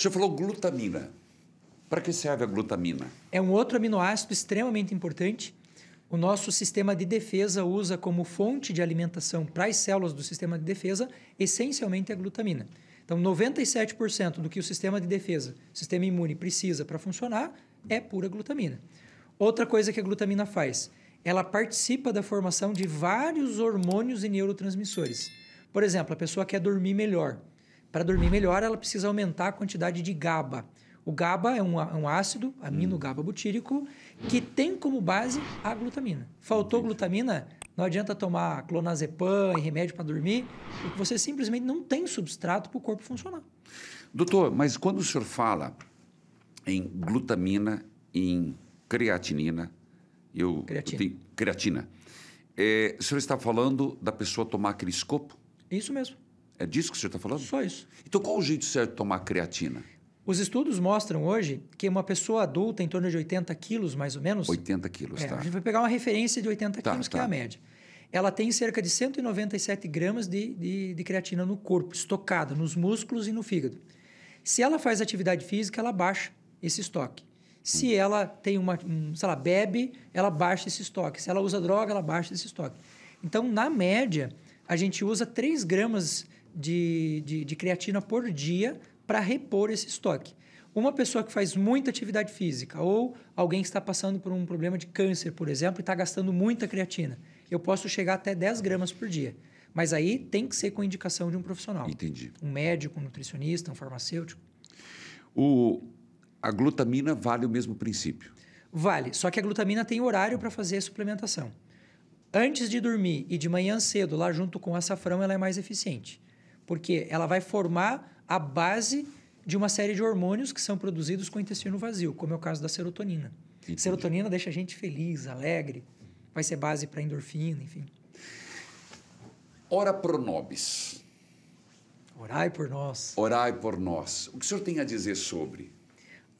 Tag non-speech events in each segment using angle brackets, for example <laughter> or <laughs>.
O senhor falou glutamina. Para que serve a glutamina? É um outro aminoácido extremamente importante. O nosso sistema de defesa usa como fonte de alimentação para as células do sistema de defesa essencialmente a glutamina. Então, 97% do que o sistema de defesa, sistema imune, precisa para funcionar é pura glutamina. Outra coisa que a glutamina faz, ela participa da formação de vários hormônios e neurotransmissores. Por exemplo, a pessoa quer dormir melhor. Para dormir melhor, ela precisa aumentar a quantidade de GABA. O GABA é um, um ácido, amino-GABA hum. butírico, que tem como base a glutamina. Faltou glutamina, não adianta tomar clonazepam e remédio para dormir, porque você simplesmente não tem substrato para o corpo funcionar. Doutor, mas quando o senhor fala em glutamina, em creatinina, eu, creatina, eu tenho, creatina é, o senhor está falando da pessoa tomar aquele escopo? Isso mesmo. É disso que o senhor está falando? Só isso. Então, qual o jeito certo de tomar creatina? Os estudos mostram hoje que uma pessoa adulta, em torno de 80 quilos, mais ou menos. 80 quilos, é, tá. A gente vai pegar uma referência de 80 tá, quilos, tá. que é tá. a média. Ela tem cerca de 197 gramas de, de, de creatina no corpo, estocada nos músculos e no fígado. Se ela faz atividade física, ela baixa esse estoque. Se hum. ela tem uma, se ela bebe, ela baixa esse estoque. Se ela usa droga, ela baixa esse estoque. Então, na média, a gente usa 3 gramas de, de, de creatina por dia para repor esse estoque. Uma pessoa que faz muita atividade física ou alguém que está passando por um problema de câncer, por exemplo, e está gastando muita creatina, eu posso chegar até 10 gramas por dia. Mas aí tem que ser com indicação de um profissional. Entendi. Um médico, um nutricionista, um farmacêutico. O, a glutamina vale o mesmo princípio? Vale, só que a glutamina tem horário para fazer a suplementação. Antes de dormir e de manhã cedo, lá junto com o açafrão, ela é mais eficiente porque ela vai formar a base de uma série de hormônios que são produzidos com o intestino vazio, como é o caso da serotonina. Entendi. Serotonina deixa a gente feliz, alegre, vai ser base para endorfina, enfim. Ora pro nobis. Orai por nós. Orai por nós. O que o senhor tem a dizer sobre?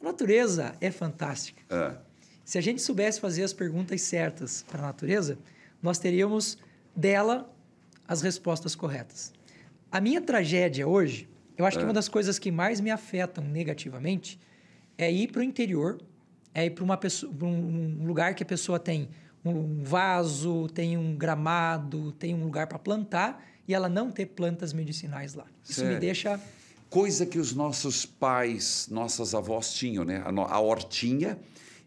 A natureza é fantástica. Ah. Se a gente soubesse fazer as perguntas certas para a natureza, nós teríamos dela as respostas corretas. A minha tragédia hoje, eu acho é. que uma ah. das coisas que mais me afetam negativamente é ir para o interior, é ir para uma pessoa, um lugar que a pessoa tem um vaso, tem um gramado, tem um lugar para plantar e ela não ter plantas medicinais lá. Isso Sério? me deixa coisa que os nossos pais, nossas avós tinham, né? A, a hortinha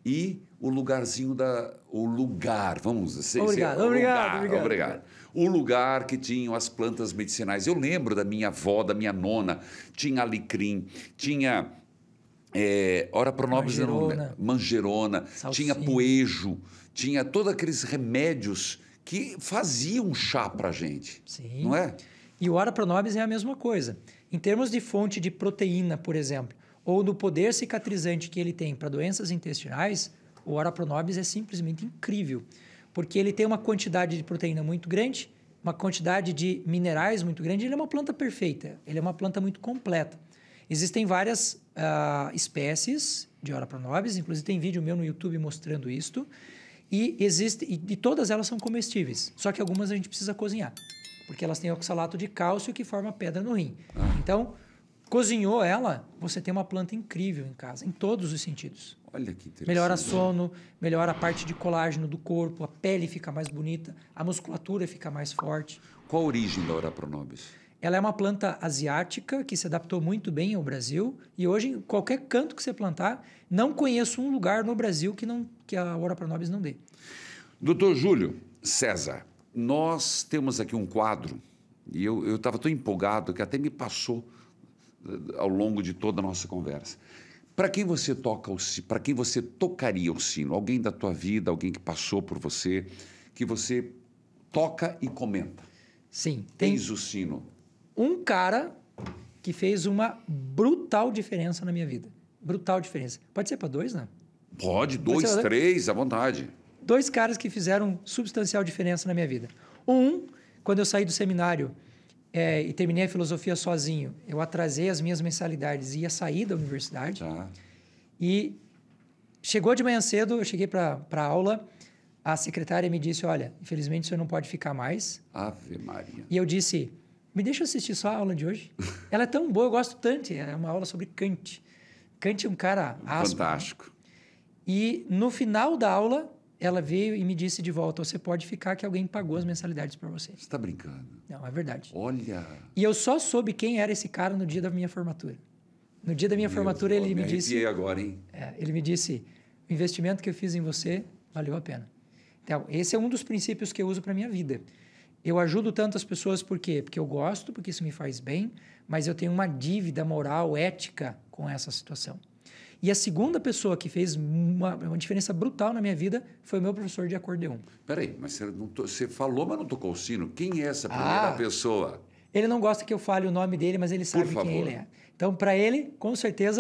e o lugarzinho da o lugar, vamos dizer. Assim, obrigado, é, obrigado, lugar, obrigado, obrigado. obrigado o lugar que tinham as plantas medicinais. Eu lembro da minha avó, da minha nona, tinha alecrim, tinha é, ora pronobis mangerona, mangerona tinha poejo, tinha todos aqueles remédios que faziam chá para gente, Sim. não é? E o ora pronobis é a mesma coisa. Em termos de fonte de proteína, por exemplo, ou do poder cicatrizante que ele tem para doenças intestinais, o ora pronobis é simplesmente incrível porque ele tem uma quantidade de proteína muito grande, uma quantidade de minerais muito grande. Ele é uma planta perfeita, ele é uma planta muito completa. Existem várias uh, espécies de Ora inclusive tem vídeo meu no YouTube mostrando isto. E, existe, e, e todas elas são comestíveis, só que algumas a gente precisa cozinhar, porque elas têm oxalato de cálcio que forma pedra no rim. Ah. Então, Cozinhou ela, você tem uma planta incrível em casa, em todos os sentidos. Olha que interessante. Melhora sono, melhora a parte de colágeno do corpo, a pele fica mais bonita, a musculatura fica mais forte. Qual a origem da Ora Pronobis? Ela é uma planta asiática que se adaptou muito bem ao Brasil e hoje em qualquer canto que você plantar, não conheço um lugar no Brasil que não que a Ora Pronobis não dê. Doutor Júlio César, nós temos aqui um quadro e eu estava tão empolgado que até me passou ao longo de toda a nossa conversa. Para quem você toca o para quem você tocaria o sino? Alguém da tua vida, alguém que passou por você, que você toca e comenta. Sim, tem Eis o sino. Um cara que fez uma brutal diferença na minha vida. Brutal diferença. Pode ser para dois, né? Pode, dois, Pode dois, três, à vontade. Dois caras que fizeram substancial diferença na minha vida. Um, quando eu saí do seminário, é, e terminei a filosofia sozinho. Eu atrasei as minhas mensalidades e ia sair da universidade. Tá. E chegou de manhã cedo, eu cheguei para aula, a secretária me disse: Olha, infelizmente você não pode ficar mais. Ave Maria. E eu disse: Me deixa assistir só a aula de hoje. <laughs> Ela é tão boa, eu gosto tanto. É uma aula sobre Kant. Kant é um cara áspero. Fantástico. né? E no final da aula, ela veio e me disse de volta: você pode ficar que alguém pagou as mensalidades para você. Você está brincando? Não, é verdade. Olha. E eu só soube quem era esse cara no dia da minha formatura. No dia da minha Meu formatura, Deus, ele me, me disse. agora, hein? É, ele me disse: o investimento que eu fiz em você valeu a pena. Então, esse é um dos princípios que eu uso para minha vida. Eu ajudo tantas pessoas por quê? Porque eu gosto, porque isso me faz bem, mas eu tenho uma dívida moral, ética com essa situação. E a segunda pessoa que fez uma, uma diferença brutal na minha vida foi o meu professor de acordeon. Peraí, mas você, você falou, mas não tocou o sino. Quem é essa ah. primeira ah, pessoa? Ele não gosta que eu fale o nome dele, mas ele sabe quem ele é. Então, para ele, com certeza.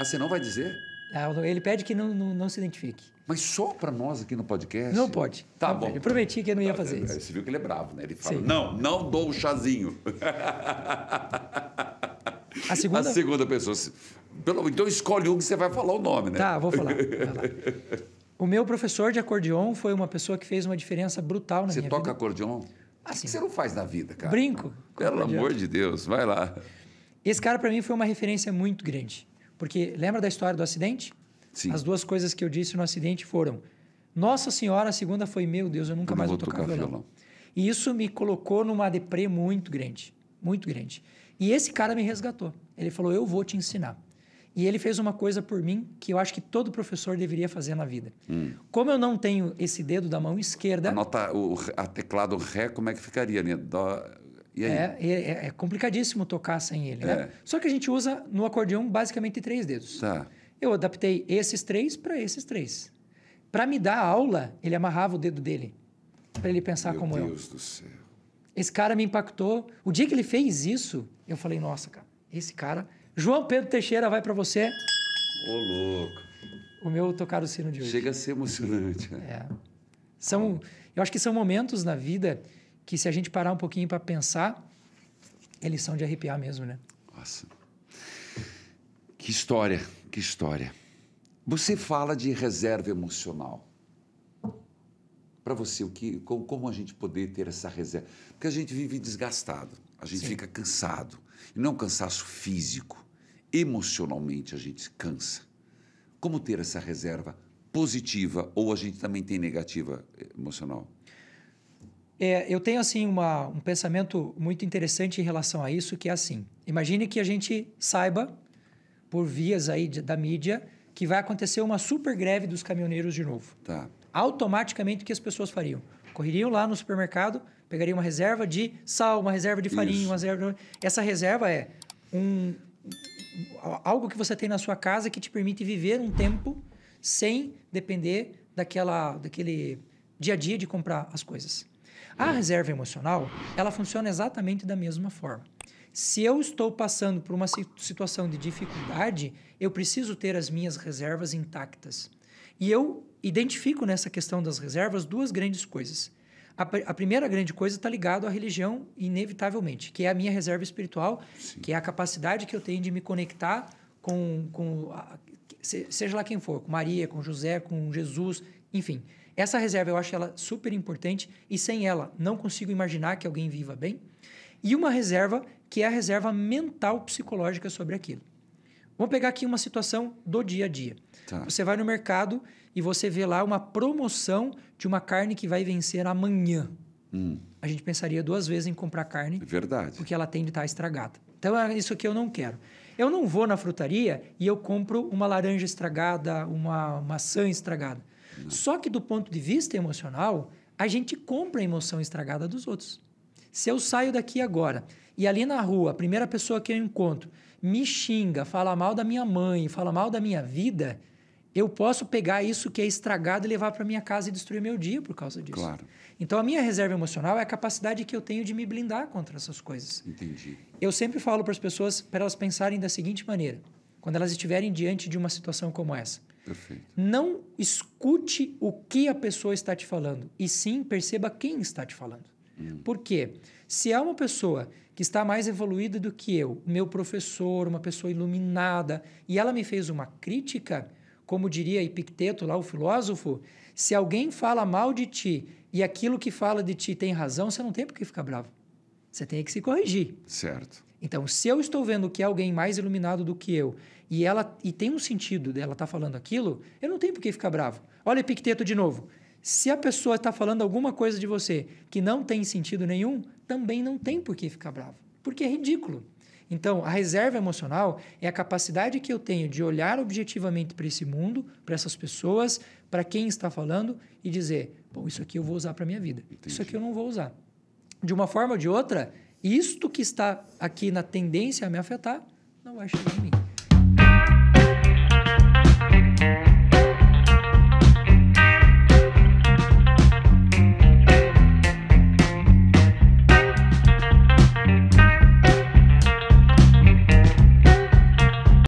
Ah, você não vai dizer? Ah, ele pede que não, não, não se identifique. Mas só para nós aqui no podcast? Não pode. Tá não bom. Eu prometi que eu não ia fazer tá, isso. Você viu que ele é bravo, né? Ele fala: Sim. não, não dou o chazinho. <laughs> A segunda, a segunda pessoa. Então escolhe um que você vai falar o nome, né? Tá, vou falar. <laughs> o meu professor de acordeon foi uma pessoa que fez uma diferença brutal na você minha vida. Você toca acordeon? Assim, que você não faz na vida, cara? Brinco. Pelo amor de Deus, vai lá. Esse cara, para mim, foi uma referência muito grande. Porque lembra da história do acidente? Sim. As duas coisas que eu disse no acidente foram: Nossa Senhora, a segunda foi, meu Deus, eu nunca eu mais vou tocar, tocar violão. violão. E isso me colocou numa deprê muito grande muito grande. E esse cara me resgatou. Ele falou: Eu vou te ensinar. E ele fez uma coisa por mim que eu acho que todo professor deveria fazer na vida. Hum. Como eu não tenho esse dedo da mão esquerda. Anota o a teclado Ré, como é que ficaria, né? Dó, é, é, é, é, complicadíssimo tocar sem ele, né? é. né? Só que a gente usa no acordeão basicamente três dedos. Tá. Eu adaptei esses três para esses três. Para me dar aula, ele amarrava o dedo dele. Para ele pensar Meu como Deus eu. Meu Deus do céu. Esse cara me impactou. O dia que ele fez isso, eu falei, nossa, cara, esse cara. João Pedro Teixeira vai para você. Ô, louco. O meu tocar o sino de hoje. Chega a ser emocionante. Né? É. São, eu acho que são momentos na vida que, se a gente parar um pouquinho para pensar, eles são de arrepiar mesmo, né? Nossa. Que história, que história. Você fala de reserva emocional para você o que como, a gente poder ter essa reserva porque a gente vive desgastado a gente Sim. fica cansado e não é cansaço físico emocionalmente a gente cansa como ter essa reserva positiva ou a gente também tem negativa eh, emocional é, eu tenho assim uma, um pensamento muito interessante em relação a isso que é assim imagine que a gente saiba por vias aí de, da mídia que vai acontecer uma super greve dos caminhoneiros de novo tá automaticamente o que as pessoas fariam? Correriam lá no supermercado, pegariam uma reserva de sal, uma reserva de farinha, Isso. uma reserva. Essa reserva é um algo que você tem na sua casa que te permite viver um tempo sem depender daquela daquele dia a dia de comprar as coisas. A hum. reserva emocional, ela funciona exatamente da mesma forma. Se eu estou passando por uma situação de dificuldade, eu preciso ter as minhas reservas intactas. E eu identifico nessa questão das reservas duas grandes coisas. A, a primeira grande coisa está ligada à religião, inevitavelmente, que é a minha reserva espiritual, Sim. que é a capacidade que eu tenho de me conectar com, com a, seja lá quem for, com Maria, com José, com Jesus, enfim. Essa reserva eu acho ela super importante e sem ela não consigo imaginar que alguém viva bem. E uma reserva que é a reserva mental psicológica sobre aquilo. Vamos pegar aqui uma situação do dia a dia. Tá. Você vai no mercado e você vê lá uma promoção de uma carne que vai vencer amanhã. Hum. A gente pensaria duas vezes em comprar carne. É verdade. Porque ela tende a estar tá estragada. Então, é isso que eu não quero. Eu não vou na frutaria e eu compro uma laranja estragada, uma maçã estragada. Não. Só que do ponto de vista emocional, a gente compra a emoção estragada dos outros. Se eu saio daqui agora e ali na rua, a primeira pessoa que eu encontro me xinga, fala mal da minha mãe, fala mal da minha vida, eu posso pegar isso que é estragado e levar para minha casa e destruir meu dia por causa disso. Claro. Então a minha reserva emocional é a capacidade que eu tenho de me blindar contra essas coisas. Entendi. Eu sempre falo para as pessoas para elas pensarem da seguinte maneira: quando elas estiverem diante de uma situação como essa, Perfeito. não escute o que a pessoa está te falando, e sim perceba quem está te falando porque hum. Por quê? Se é uma pessoa que está mais evoluída do que eu, meu professor, uma pessoa iluminada, e ela me fez uma crítica, como diria Epicteto, lá o filósofo, se alguém fala mal de ti e aquilo que fala de ti tem razão, você não tem por que ficar bravo. Você tem que se corrigir. Certo. Então, se eu estou vendo que é alguém mais iluminado do que eu e ela e tem um sentido dela estar tá falando aquilo, eu não tenho por que ficar bravo. Olha Epicteto de novo. Se a pessoa está falando alguma coisa de você que não tem sentido nenhum, também não tem por que ficar bravo, porque é ridículo. Então, a reserva emocional é a capacidade que eu tenho de olhar objetivamente para esse mundo, para essas pessoas, para quem está falando e dizer: bom, isso aqui eu vou usar para minha vida, Entendi. isso aqui eu não vou usar. De uma forma ou de outra, isto que está aqui na tendência a me afetar não vai chegar em mim.